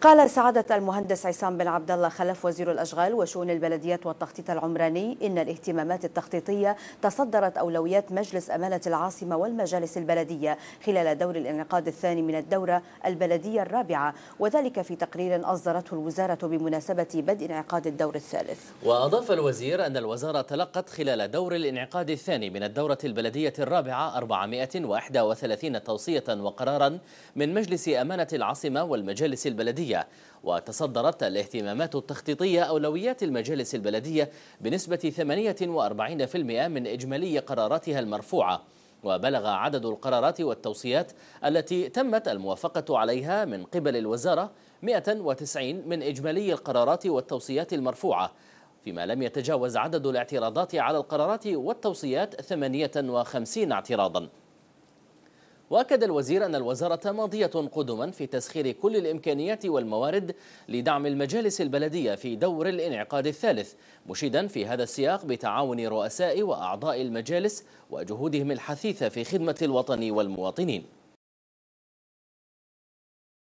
قال سعادة المهندس عصام بن عبد الله خلف وزير الأشغال وشؤون البلديات والتخطيط العمراني إن الاهتمامات التخطيطية تصدرت أولويات مجلس أمانة العاصمة والمجالس البلدية خلال دور الانعقاد الثاني من الدورة البلدية الرابعة وذلك في تقرير أصدرته الوزارة بمناسبة بدء انعقاد الدور الثالث وأضاف الوزير أن الوزارة تلقت خلال دور الانعقاد الثاني من الدورة البلدية الرابعة 431 توصية وقرارا من مجلس أمانة العاصمة والمجالس البلدية البلدية وتصدرت الاهتمامات التخطيطية أولويات المجالس البلدية بنسبة 48% من إجمالي قراراتها المرفوعة وبلغ عدد القرارات والتوصيات التي تمت الموافقة عليها من قبل الوزارة 190 من إجمالي القرارات والتوصيات المرفوعة فيما لم يتجاوز عدد الاعتراضات على القرارات والتوصيات 58 اعتراضاً وأكد الوزير أن الوزارة ماضية قدما في تسخير كل الإمكانيات والموارد لدعم المجالس البلدية في دور الانعقاد الثالث مشيدا في هذا السياق بتعاون رؤساء وأعضاء المجالس وجهودهم الحثيثة في خدمة الوطن والمواطنين